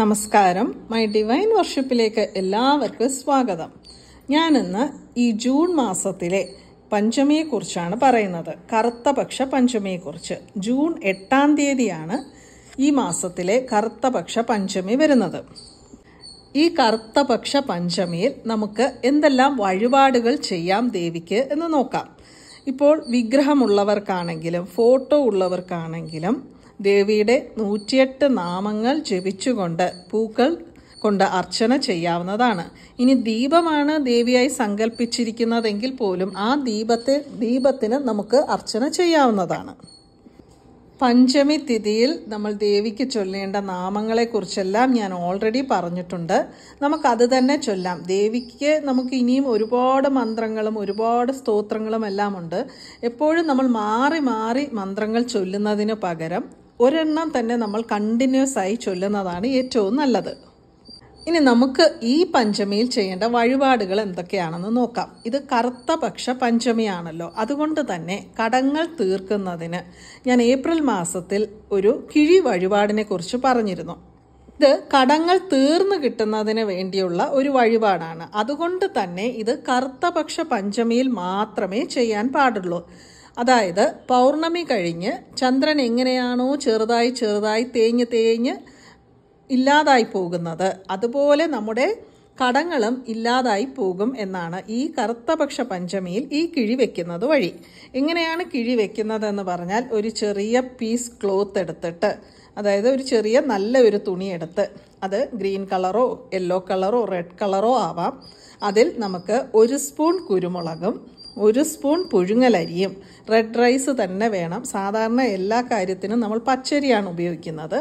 നമസ്കാരം my divine വർഷിപ്പിലേക്ക് എല്ലാവർക്കും സ്വാഗതം ഞാനിന്ന് ഈ ജൂൺ മാസത്തിലെ പഞ്ചമിയെക്കുറിച്ചാണ് പറയുന്നത് കറുത്തപക്ഷ പഞ്ചമിയെക്കുറിച്ച് ജൂൺ എട്ടാം തീയതിയാണ് ഈ മാസത്തിലെ കറുത്തപക്ഷ പഞ്ചമി വരുന്നത് ഈ കറുത്തപക്ഷ പഞ്ചമിയിൽ നമുക്ക് എന്തെല്ലാം വഴിപാടുകൾ ചെയ്യാം ദേവിക്ക് എന്ന് നോക്കാം ഇപ്പോൾ വിഗ്രഹമുള്ളവർക്കാണെങ്കിലും ഫോട്ടോ ഉള്ളവർക്കാണെങ്കിലും ദേവിയുടെ നൂറ്റിയെട്ട് നാമങ്ങൾ ജപിച്ചുകൊണ്ട് പൂക്കൾ കൊണ്ട് അർച്ചന ചെയ്യാവുന്നതാണ് ഇനി ദീപമാണ് ദേവിയായി സങ്കല്പിച്ചിരിക്കുന്നതെങ്കിൽ പോലും ആ ദീപത്തെ ദീപത്തിന് നമുക്ക് അർച്ചന ചെയ്യാവുന്നതാണ് പഞ്ചമി തിഥിയിൽ നമ്മൾ ദേവിക്ക് ചൊല്ലേണ്ട നാമങ്ങളെക്കുറിച്ചെല്ലാം ഞാൻ ഓൾറെഡി പറഞ്ഞിട്ടുണ്ട് നമുക്കത് തന്നെ ചൊല്ലാം ദേവിക്ക് നമുക്ക് ഇനിയും ഒരുപാട് മന്ത്രങ്ങളും ഒരുപാട് സ്തോത്രങ്ങളും എല്ലാം ഉണ്ട് എപ്പോഴും നമ്മൾ മാറി മാറി മന്ത്രങ്ങൾ ചൊല്ലുന്നതിന് പകരം ഒരെണ്ണം തന്നെ നമ്മൾ കണ്ടിന്യൂസ് ആയി ചൊല്ലുന്നതാണ് ഏറ്റവും നല്ലത് ഇനി നമുക്ക് ഈ പഞ്ചമിയിൽ ചെയ്യേണ്ട വഴിപാടുകൾ എന്തൊക്കെയാണെന്ന് നോക്കാം ഇത് കറുത്ത പക്ഷ പഞ്ചമിയാണല്ലോ അതുകൊണ്ട് തന്നെ കടങ്ങൾ തീർക്കുന്നതിന് ഞാൻ ഏപ്രിൽ മാസത്തിൽ ഒരു കിഴി വഴിപാടിനെ കുറിച്ച് പറഞ്ഞിരുന്നു ഇത് കടങ്ങൾ തീർന്നു കിട്ടുന്നതിന് വേണ്ടിയുള്ള ഒരു വഴിപാടാണ് അതുകൊണ്ട് തന്നെ ഇത് കറുത്തപക്ഷ പഞ്ചമിയിൽ മാത്രമേ ചെയ്യാൻ പാടുള്ളൂ അതായത് പൗർണമി കഴിഞ്ഞ് ചന്ദ്രൻ എങ്ങനെയാണോ ചെറുതായി ചെറുതായി തേഞ്ഞ് തേഞ്ഞ് ഇല്ലാതായി പോകുന്നത് അതുപോലെ നമ്മുടെ കടങ്ങളും ഇല്ലാതായി പോകും എന്നാണ് ഈ കറുത്തപക്ഷ പഞ്ചമിയിൽ ഈ കിഴി വെക്കുന്നത് വഴി എങ്ങനെയാണ് കിഴി വെക്കുന്നതെന്ന് പറഞ്ഞാൽ ഒരു ചെറിയ പീസ് ക്ലോത്ത് എടുത്തിട്ട് അതായത് ഒരു ചെറിയ നല്ല ഒരു തുണി എടുത്ത് അത് ഗ്രീൻ കളറോ യെല്ലോ കളറോ റെഡ് കളറോ ആവാം അതിൽ നമുക്ക് ഒരു സ്പൂൺ കുരുമുളകും ഒരു സ്പൂൺ പുഴുങ്ങലരിയും റെഡ് റൈസ് തന്നെ വേണം സാധാരണ എല്ലാ കാര്യത്തിനും നമ്മൾ പച്ചരിയാണ് ഉപയോഗിക്കുന്നത്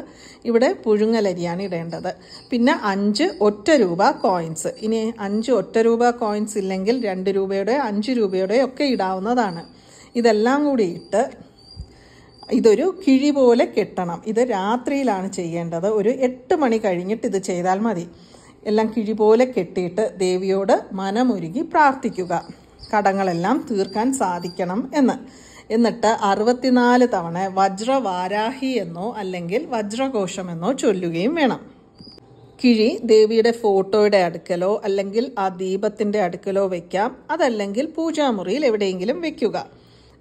ഇവിടെ പുഴുങ്ങലരിയാണ് ഇടേണ്ടത് പിന്നെ അഞ്ച് ഒറ്റ രൂപ കോയിൻസ് ഇനി അഞ്ച് ഒറ്റ രൂപ കോയിൻസ് ഇല്ലെങ്കിൽ രണ്ട് രൂപയുടെ അഞ്ച് രൂപയുടെ ഒക്കെ ഇടാവുന്നതാണ് ഇതെല്ലാം കൂടി ഇട്ട് ഇതൊരു കിഴി പോലെ കെട്ടണം ഇത് രാത്രിയിലാണ് ചെയ്യേണ്ടത് ഒരു എട്ട് മണി കഴിഞ്ഞിട്ട് ഇത് ചെയ്താൽ മതി എല്ലാം കിഴി പോലെ കെട്ടിയിട്ട് ദേവിയോട് മനമൊരുകി പ്രാർത്ഥിക്കുക കടങ്ങളെല്ലാം തീർക്കാൻ സാധിക്കണം എന്ന് എന്നിട്ട് അറുപത്തിനാല് തവണ വജ്രവാരാഹി എന്നോ അല്ലെങ്കിൽ വജ്രഘോഷം എന്നോ ചൊല്ലുകയും വേണം കിഴി ദേവിയുടെ ഫോട്ടോയുടെ അടുക്കലോ അല്ലെങ്കിൽ ആ ദീപത്തിൻ്റെ അടുക്കലോ വയ്ക്കാം അതല്ലെങ്കിൽ പൂജാമുറിയിൽ എവിടെയെങ്കിലും വെക്കുക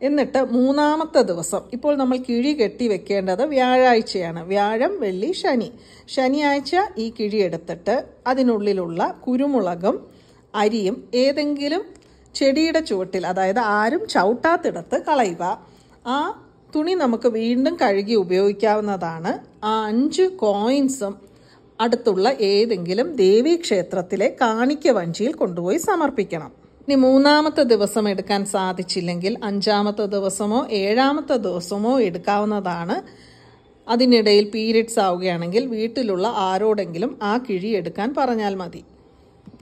എന്നിട്ട് മൂന്നാമത്തെ ദിവസം ഇപ്പോൾ നമ്മൾ കിഴി കെട്ടി വെക്കേണ്ടത് വ്യാഴാഴ്ചയാണ് വ്യാഴം വെള്ളി ശനി ശനിയാഴ്ച ഈ കിഴി എടുത്തിട്ട് അതിനുള്ളിലുള്ള കുരുമുളകും അരിയും ഏതെങ്കിലും ചെടിയുടെ ചുവട്ടിൽ അതായത് ആരും ചവിട്ടാത്തിടത്ത് കളയുക ആ തുണി നമുക്ക് വീണ്ടും കഴുകി ഉപയോഗിക്കാവുന്നതാണ് ആ അഞ്ച് കോയിൻസും അടുത്തുള്ള ഏതെങ്കിലും ദേവീക്ഷേത്രത്തിലെ കാണിക്ക വഞ്ചിയിൽ കൊണ്ടുപോയി സമർപ്പിക്കണം ഇനി മൂന്നാമത്തെ ദിവസം എടുക്കാൻ സാധിച്ചില്ലെങ്കിൽ അഞ്ചാമത്തെ ദിവസമോ ഏഴാമത്തെ ദിവസമോ എടുക്കാവുന്നതാണ് അതിനിടയിൽ പീരിയഡ്സ് ആവുകയാണെങ്കിൽ വീട്ടിലുള്ള ആരോടെങ്കിലും ആ കിഴി എടുക്കാൻ പറഞ്ഞാൽ മതി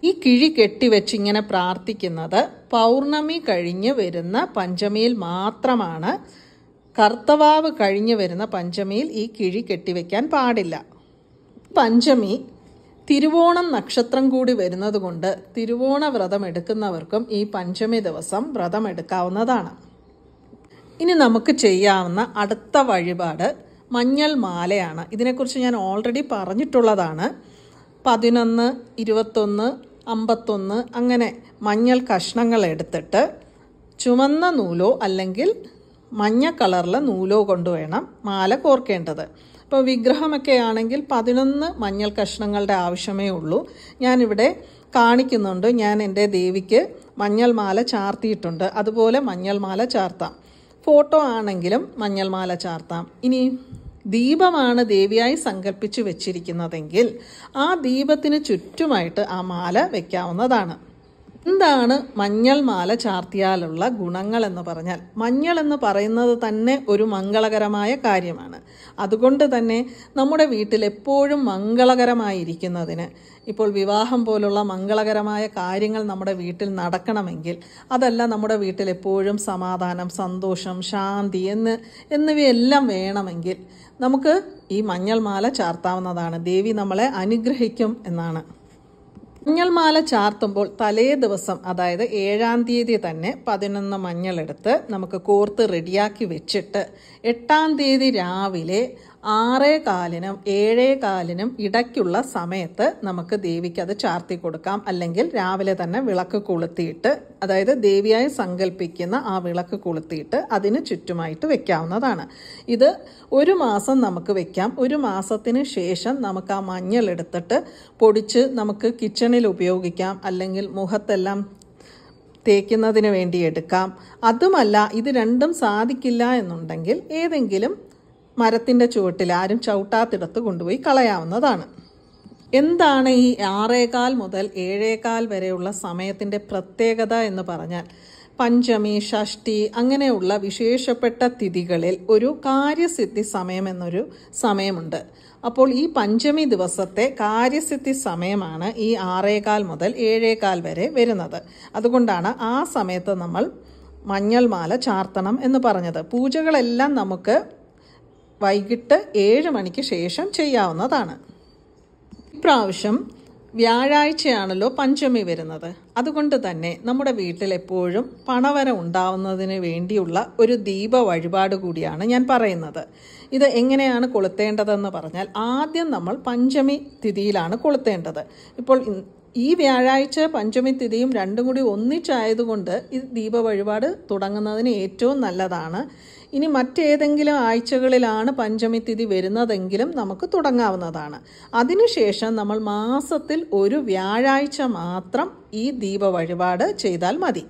ഈ കിഴി കെട്ടിവെച്ച് ഇങ്ങനെ പ്രാർത്ഥിക്കുന്നത് പൗർണമി കഴിഞ്ഞ് വരുന്ന പഞ്ചമിയിൽ മാത്രമാണ് കർത്തവാവ് കഴിഞ്ഞ് വരുന്ന പഞ്ചമിയിൽ ഈ കിഴി കെട്ടിവെക്കാൻ പാടില്ല പഞ്ചമി തിരുവോണം നക്ഷത്രം കൂടി വരുന്നത് കൊണ്ട് തിരുവോണ വ്രതം എടുക്കുന്നവർക്കും ഈ പഞ്ചമി ദിവസം വ്രതം എടുക്കാവുന്നതാണ് ഇനി നമുക്ക് ചെയ്യാവുന്ന അടുത്ത വഴിപാട് മഞ്ഞൾ മാലയാണ് ഇതിനെക്കുറിച്ച് ഞാൻ ഓൾറെഡി പറഞ്ഞിട്ടുള്ളതാണ് പതിനൊന്ന് ഇരുപത്തൊന്ന് അമ്പത്തൊന്ന് അങ്ങനെ മഞ്ഞൾ കഷ്ണങ്ങൾ എടുത്തിട്ട് ചുമന്ന നൂലോ അല്ലെങ്കിൽ മഞ്ഞ കളറിലെ നൂലോ കൊണ്ട് വേണം മാല കോർക്കേണ്ടത് ഇപ്പോൾ വിഗ്രഹമൊക്കെ ആണെങ്കിൽ പതിനൊന്ന് മഞ്ഞൾ കഷ്ണങ്ങളുടെ ആവശ്യമേ ഉള്ളൂ ഞാനിവിടെ കാണിക്കുന്നുണ്ട് ഞാൻ എൻ്റെ ദേവിക്ക് മഞ്ഞൾ മാല ചാർത്തിയിട്ടുണ്ട് അതുപോലെ മഞ്ഞൾ മാല ചാർത്താം ഫോട്ടോ ആണെങ്കിലും മഞ്ഞൾ മാല ചാർത്താം ഇനി ദീപമാണ് ദേവിയായി സങ്കല്പിച്ചു വെച്ചിരിക്കുന്നതെങ്കിൽ ആ ദീപത്തിന് ചുറ്റുമായിട്ട് ആ മാല വെക്കാവുന്നതാണ് എന്താണ് മഞ്ഞൾ മാല ചാർത്തിയാലുള്ള ഗുണങ്ങൾ എന്ന് പറഞ്ഞാൽ മഞ്ഞൾ എന്ന് പറയുന്നത് തന്നെ ഒരു മംഗളകരമായ കാര്യമാണ് അതുകൊണ്ട് തന്നെ നമ്മുടെ വീട്ടിൽ എപ്പോഴും മംഗളകരമായിരിക്കുന്നതിന് ഇപ്പോൾ വിവാഹം പോലുള്ള മംഗളകരമായ കാര്യങ്ങൾ നമ്മുടെ വീട്ടിൽ നടക്കണമെങ്കിൽ അതല്ല നമ്മുടെ വീട്ടിൽ എപ്പോഴും സമാധാനം സന്തോഷം ശാന്തി എന്ന് എന്നിവയെല്ലാം വേണമെങ്കിൽ നമുക്ക് ഈ മഞ്ഞൾമാല ചാർത്താവുന്നതാണ് ദേവി നമ്മളെ അനുഗ്രഹിക്കും എന്നാണ് മഞ്ഞൾമാല ചാർത്തുമ്പോൾ തലേ ദിവസം അതായത് ഏഴാം തീയതി തന്നെ പതിനൊന്ന് മഞ്ഞളെടുത്ത് നമുക്ക് കോർത്ത് റെഡിയാക്കി വെച്ചിട്ട് എട്ടാം തീയതി രാവിലെ ആറേ കാലിനും ഏഴേ കാലിനും ഇടയ്ക്കുള്ള സമയത്ത് നമുക്ക് ദേവിക്ക് അത് ചാർത്തി കൊടുക്കാം അല്ലെങ്കിൽ രാവിലെ തന്നെ വിളക്ക് കൊളുത്തിയിട്ട് അതായത് ദേവിയായി സങ്കല്പിക്കുന്ന ആ വിളക്ക് കൊളുത്തിയിട്ട് അതിന് ചുറ്റുമായിട്ട് വെക്കാവുന്നതാണ് ഇത് ഒരു മാസം നമുക്ക് വെക്കാം ഒരു മാസത്തിന് ശേഷം നമുക്ക് ആ മഞ്ഞൾ എടുത്തിട്ട് പൊടിച്ച് നമുക്ക് കിച്ചണിൽ ഉപയോഗിക്കാം അല്ലെങ്കിൽ മുഖത്തെല്ലാം തേക്കുന്നതിന് വേണ്ടി എടുക്കാം അതുമല്ല ഇത് രണ്ടും സാധിക്കില്ല എന്നുണ്ടെങ്കിൽ ഏതെങ്കിലും മരത്തിൻ്റെ ചുവട്ടിൽ ആരും ചവിട്ടാത്തിടത്ത് കൊണ്ടുപോയി കളയാവുന്നതാണ് എന്താണ് ഈ ആറേകാൽ മുതൽ ഏഴേകാൽ വരെയുള്ള സമയത്തിൻ്റെ പ്രത്യേകത എന്ന് പറഞ്ഞാൽ പഞ്ചമി ഷഷ്ടി അങ്ങനെയുള്ള വിശേഷപ്പെട്ട തിഥികളിൽ ഒരു കാര്യസിദ്ധി സമയം എന്നൊരു സമയമുണ്ട് അപ്പോൾ ഈ പഞ്ചമി ദിവസത്തെ കാര്യസിദ്ധി സമയമാണ് ഈ ആറേകാൽ മുതൽ ഏഴേകാൽ വരെ വരുന്നത് അതുകൊണ്ടാണ് ആ സമയത്ത് നമ്മൾ മഞ്ഞൾമാല ചാർത്തണം എന്ന് പറഞ്ഞത് പൂജകളെല്ലാം നമുക്ക് വൈകിട്ട് ഏഴ് മണിക്ക് ശേഷം ചെയ്യാവുന്നതാണ് ഇപ്രാവശ്യം വ്യാഴാഴ്ചയാണല്ലോ പഞ്ചമി വരുന്നത് അതുകൊണ്ട് തന്നെ നമ്മുടെ വീട്ടിൽ എപ്പോഴും പണവര ഉണ്ടാവുന്നതിന് വേണ്ടിയുള്ള ഒരു ദീപ വഴിപാട് കൂടിയാണ് ഞാൻ പറയുന്നത് ഇത് എങ്ങനെയാണ് കൊളുത്തേണ്ടതെന്ന് പറഞ്ഞാൽ ആദ്യം നമ്മൾ പഞ്ചമി തിഥിയിലാണ് കൊളുത്തേണ്ടത് ഇപ്പോൾ ഈ വ്യാഴാഴ്ച പഞ്ചമി തിഥിയും രണ്ടും കൂടി ഒന്നിച്ചായതുകൊണ്ട് ഈ ദീപ വഴിപാട് തുടങ്ങുന്നതിന് ഏറ്റവും നല്ലതാണ് ഇനി മറ്റേതെങ്കിലും ആഴ്ചകളിലാണ് പഞ്ചമി തിഥി വരുന്നതെങ്കിലും നമുക്ക് തുടങ്ങാവുന്നതാണ് അതിനുശേഷം നമ്മൾ മാസത്തിൽ ഒരു വ്യാഴാഴ്ച മാത്രം ഈ ദീപ വഴിപാട് ചെയ്താൽ മതി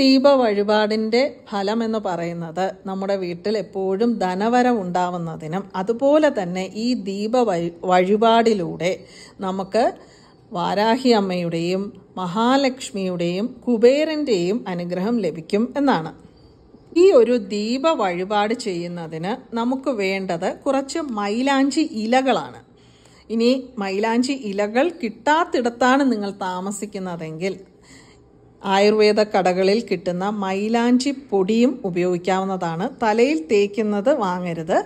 ദീപ വഴിപാടിൻ്റെ ഫലമെന്ന് പറയുന്നത് നമ്മുടെ വീട്ടിൽ എപ്പോഴും ധനവരം ഉണ്ടാവുന്നതിനും അതുപോലെ തന്നെ ഈ ദീപ വഴിപാടിലൂടെ നമുക്ക് വാരാഹി അമ്മയുടെയും മഹാലക്ഷ്മിയുടെയും കുബേരൻ്റെയും അനുഗ്രഹം ലഭിക്കും എന്നാണ് ഈ ഒരു ദീപ വഴിപാട് ചെയ്യുന്നതിന് നമുക്ക് വേണ്ടത് കുറച്ച് മൈലാഞ്ചി ഇലകളാണ് ഇനി മൈലാഞ്ചി ഇലകൾ കിട്ടാത്തിടത്താണ് നിങ്ങൾ താമസിക്കുന്നതെങ്കിൽ ആയുർവേദ കടകളിൽ കിട്ടുന്ന മൈലാഞ്ചി പൊടിയും ഉപയോഗിക്കാവുന്നതാണ് തലയിൽ തേക്കുന്നത് വാങ്ങരുത്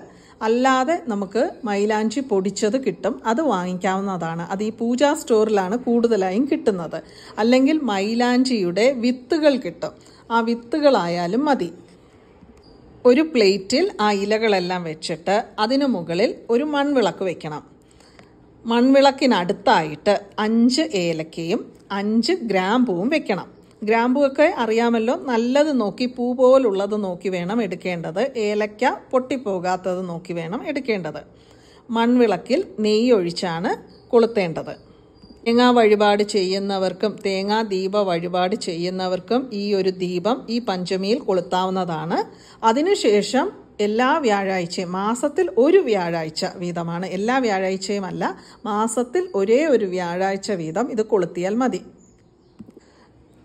അല്ലാതെ നമുക്ക് മൈലാഞ്ചി പൊടിച്ചത് കിട്ടും അത് വാങ്ങിക്കാവുന്നതാണ് അത് ഈ പൂജാ സ്റ്റോറിലാണ് കൂടുതലായും കിട്ടുന്നത് അല്ലെങ്കിൽ മൈലാഞ്ചിയുടെ വിത്തുകൾ കിട്ടും ആ വിത്തുകളായാലും മതി ഒരു പ്ലേറ്റിൽ ആ ഇലകളെല്ലാം വെച്ചിട്ട് അതിനു മുകളിൽ ഒരു മൺവിളക്ക് വെക്കണം മൺവിളക്കിനടുത്തായിട്ട് അഞ്ച് ഏലക്കയും അഞ്ച് ഗ്രാമ്പൂവും വെക്കണം ഗ്രാമ്പൂവൊക്കെ അറിയാമല്ലോ നല്ലത് നോക്കി പൂ പോലുള്ളത് നോക്കി വേണം എടുക്കേണ്ടത് ഏലക്ക പൊട്ടിപ്പോകാത്തത് നോക്കി വേണം എടുക്കേണ്ടത് മൺവിളക്കിൽ നെയ്യൊഴിച്ചാണ് ഒഴിച്ചാണ് കൊളുത്തേണ്ടത് തേങ്ങാ വഴിപാട് ചെയ്യുന്നവർക്കും തേങ്ങാ ദീപ വഴിപാട് ചെയ്യുന്നവർക്കും ഈ ഒരു ദീപം ഈ പഞ്ചമിയിൽ കൊളുത്താവുന്നതാണ് അതിനുശേഷം എല്ലാ വ്യാഴാഴ്ചയും മാസത്തിൽ ഒരു വ്യാഴാഴ്ച വീതമാണ് എല്ലാ വ്യാഴാഴ്ചയുമല്ല മാസത്തിൽ ഒരേ ഒരു വ്യാഴാഴ്ച വീതം ഇത് കൊളുത്തിയാൽ മതി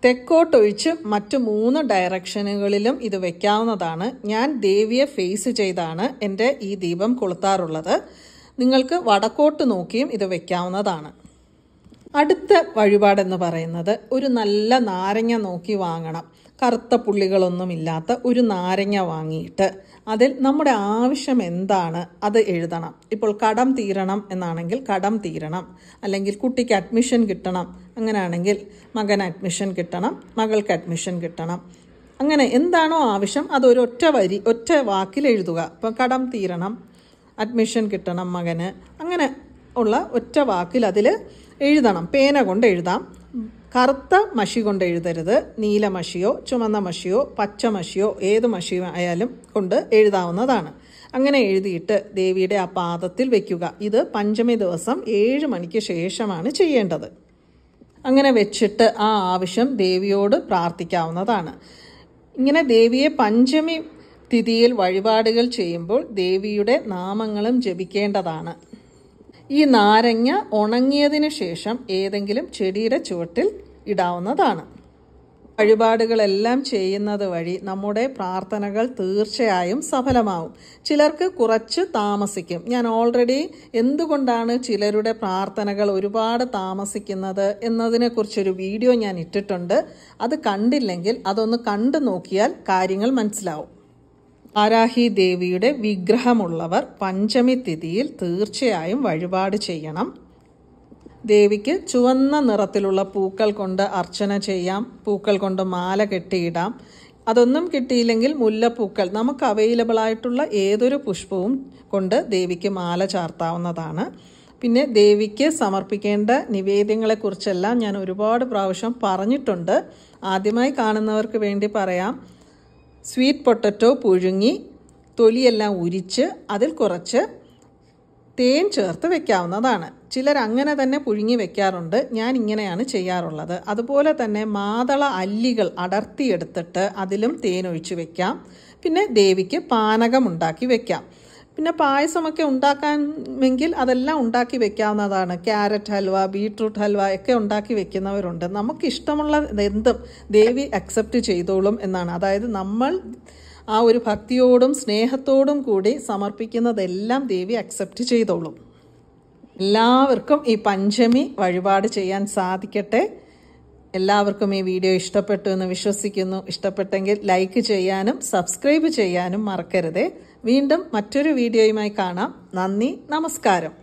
തെക്കോട്ടൊഴിച്ച് മറ്റു മൂന്ന് ഡയറക്ഷനുകളിലും ഇത് വയ്ക്കാവുന്നതാണ് ഞാൻ ദേവിയെ ഫേസ് ചെയ്താണ് എൻ്റെ ഈ ദീപം കൊളുത്താറുള്ളത് നിങ്ങൾക്ക് വടക്കോട്ട് നോക്കിയും ഇത് വയ്ക്കാവുന്നതാണ് അടുത്ത വഴിപാടെന്ന് പറയുന്നത് ഒരു നല്ല നാരങ്ങ നോക്കി വാങ്ങണം കറുത്ത പുള്ളികളൊന്നും ഇല്ലാത്ത ഒരു നാരങ്ങ വാങ്ങിയിട്ട് അതിൽ നമ്മുടെ ആവശ്യം എന്താണ് അത് എഴുതണം ഇപ്പോൾ കടം തീരണം എന്നാണെങ്കിൽ കടം തീരണം അല്ലെങ്കിൽ കുട്ടിക്ക് അഡ്മിഷൻ കിട്ടണം അങ്ങനെയാണെങ്കിൽ മകൻ അഡ്മിഷൻ കിട്ടണം മകൾക്ക് അഡ്മിഷൻ കിട്ടണം അങ്ങനെ എന്താണോ ആവശ്യം അതൊരു ഒറ്റ വരി ഒറ്റ വാക്കിൽ എഴുതുക ഇപ്പം കടം തീരണം അഡ്മിഷൻ കിട്ടണം മകന് അങ്ങനെ ഉള്ള ഒറ്റ വാക്കിൽ അതിൽ എഴുതണം പേന കൊണ്ട് എഴുതാം കറുത്ത മഷി കൊണ്ട് എഴുതരുത് നീല മഷിയോ ചുമന്ന മഷിയോ പച്ച മഷിയോ ഏത് മഷിയോ ആയാലും കൊണ്ട് എഴുതാവുന്നതാണ് അങ്ങനെ എഴുതിയിട്ട് ദേവിയുടെ ആ പാദത്തിൽ വയ്ക്കുക ഇത് പഞ്ചമി ദിവസം ഏഴ് മണിക്ക് ശേഷമാണ് ചെയ്യേണ്ടത് അങ്ങനെ വെച്ചിട്ട് ആ ആവശ്യം ദേവിയോട് പ്രാർത്ഥിക്കാവുന്നതാണ് ഇങ്ങനെ ദേവിയെ പഞ്ചമി തിഥിയിൽ വഴിപാടുകൾ ചെയ്യുമ്പോൾ ദേവിയുടെ നാമങ്ങളും ജപിക്കേണ്ടതാണ് ഈ നാരങ്ങ ഉണങ്ങിയതിന് ശേഷം ഏതെങ്കിലും ചെടിയുടെ ചുവട്ടിൽ ഇടാവുന്നതാണ് വഴിപാടുകളെല്ലാം ചെയ്യുന്നത് വഴി നമ്മുടെ പ്രാർത്ഥനകൾ തീർച്ചയായും സഫലമാവും ചിലർക്ക് കുറച്ച് താമസിക്കും ഞാൻ ഓൾറെഡി എന്തുകൊണ്ടാണ് ചിലരുടെ പ്രാർത്ഥനകൾ ഒരുപാട് താമസിക്കുന്നത് എന്നതിനെക്കുറിച്ചൊരു വീഡിയോ ഞാൻ ഇട്ടിട്ടുണ്ട് അത് കണ്ടില്ലെങ്കിൽ അതൊന്ന് കണ്ടു നോക്കിയാൽ കാര്യങ്ങൾ മനസ്സിലാവും ആരാഹി ദേവിയുടെ വിഗ്രഹമുള്ളവർ പഞ്ചമി തിഥിയിൽ തീർച്ചയായും വഴിപാട് ചെയ്യണം ദേവിക്ക് ചുവന്ന നിറത്തിലുള്ള പൂക്കൾ കൊണ്ട് അർച്ചന ചെയ്യാം പൂക്കൾ കൊണ്ട് മാല കെട്ടിയിടാം അതൊന്നും കിട്ടിയില്ലെങ്കിൽ മുല്ലപ്പൂക്കൾ നമുക്ക് അവൈലബിൾ ആയിട്ടുള്ള ഏതൊരു പുഷ്പവും കൊണ്ട് ദേവിക്ക് മാല ചാർത്താവുന്നതാണ് പിന്നെ ദേവിക്ക് സമർപ്പിക്കേണ്ട നിവേദ്യങ്ങളെക്കുറിച്ചെല്ലാം ഞാൻ ഒരുപാട് പ്രാവശ്യം പറഞ്ഞിട്ടുണ്ട് ആദ്യമായി കാണുന്നവർക്ക് വേണ്ടി പറയാം സ്വീറ്റ് പൊട്ടറ്റോ പുഴുങ്ങി തൊലിയെല്ലാം ഉരിച്ച് അതിൽ കുറച്ച് തേൻ ചേർത്ത് വെക്കാവുന്നതാണ് ചിലർ അങ്ങനെ തന്നെ പുഴുങ്ങി വെക്കാറുണ്ട് ഞാൻ ഇങ്ങനെയാണ് ചെയ്യാറുള്ളത് അതുപോലെ തന്നെ മാതള അല്ലികൾ അടർത്തിയെടുത്തിട്ട് അതിലും തേനൊഴിച്ച് വെക്കാം പിന്നെ ദേവിക്ക് പാനകം ഉണ്ടാക്കി വെക്കാം പിന്നെ പായസമൊക്കെ ഉണ്ടാക്കാമെങ്കിൽ അതെല്ലാം ഉണ്ടാക്കി വെക്കാവുന്നതാണ് ക്യാരറ്റ് ഹൽവ ബീട്രൂട്ട് ഹൽവ ഒക്കെ ഉണ്ടാക്കി വെക്കുന്നവരുണ്ട് നമുക്ക് ഇഷ്ടമുള്ള എന്തും ദേവി അക്സെപ്റ്റ് ചെയ്തോളും എന്നാണ് അതായത് നമ്മൾ ആ ഒരു ഭക്തിയോടും സ്നേഹത്തോടും കൂടി സമർപ്പിക്കുന്നതെല്ലാം ദേവി അക്സെപ്റ്റ് ചെയ്തോളും എല്ലാവർക്കും ഈ പഞ്ചമി വഴിപാട് ചെയ്യാൻ സാധിക്കട്ടെ എല്ലാവർക്കും ഈ വീഡിയോ ഇഷ്ടപ്പെട്ടു എന്ന് വിശ്വസിക്കുന്നു ഇഷ്ടപ്പെട്ടെങ്കിൽ ലൈക്ക് ചെയ്യാനും സബ്സ്ക്രൈബ് ചെയ്യാനും മറക്കരുതേ വീണ്ടും മറ്റൊരു വീഡിയോയുമായി കാണാം നന്ദി നമസ്കാരം